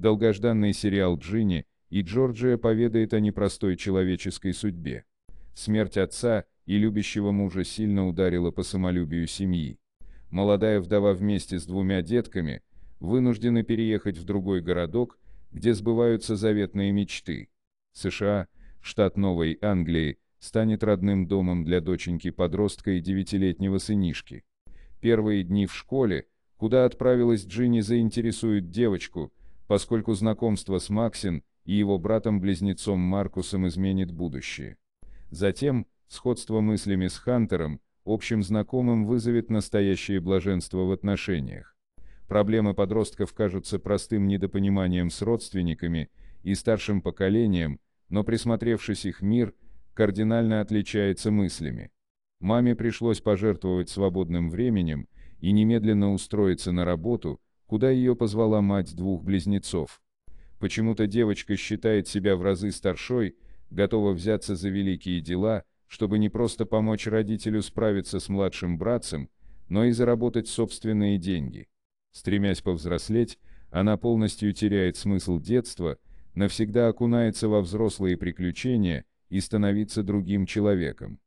долгожданный сериал «Джинни», и Джорджия поведает о непростой человеческой судьбе. Смерть отца и любящего мужа сильно ударила по самолюбию семьи. Молодая вдова вместе с двумя детками вынуждены переехать в другой городок, где сбываются заветные мечты. США, штат Новой Англии, станет родным домом для доченьки-подростка и девятилетнего сынишки. Первые дни в школе, куда отправилась Джинни, заинтересуют девочку – поскольку знакомство с Максин и его братом-близнецом Маркусом изменит будущее. Затем, сходство мыслями с Хантером, общим знакомым вызовет настоящее блаженство в отношениях. Проблемы подростков кажутся простым недопониманием с родственниками и старшим поколением, но присмотревшись их мир, кардинально отличается мыслями. Маме пришлось пожертвовать свободным временем и немедленно устроиться на работу, куда ее позвала мать двух близнецов. Почему-то девочка считает себя в разы старшой, готова взяться за великие дела, чтобы не просто помочь родителю справиться с младшим братцем, но и заработать собственные деньги. Стремясь повзрослеть, она полностью теряет смысл детства, навсегда окунается во взрослые приключения и становится другим человеком.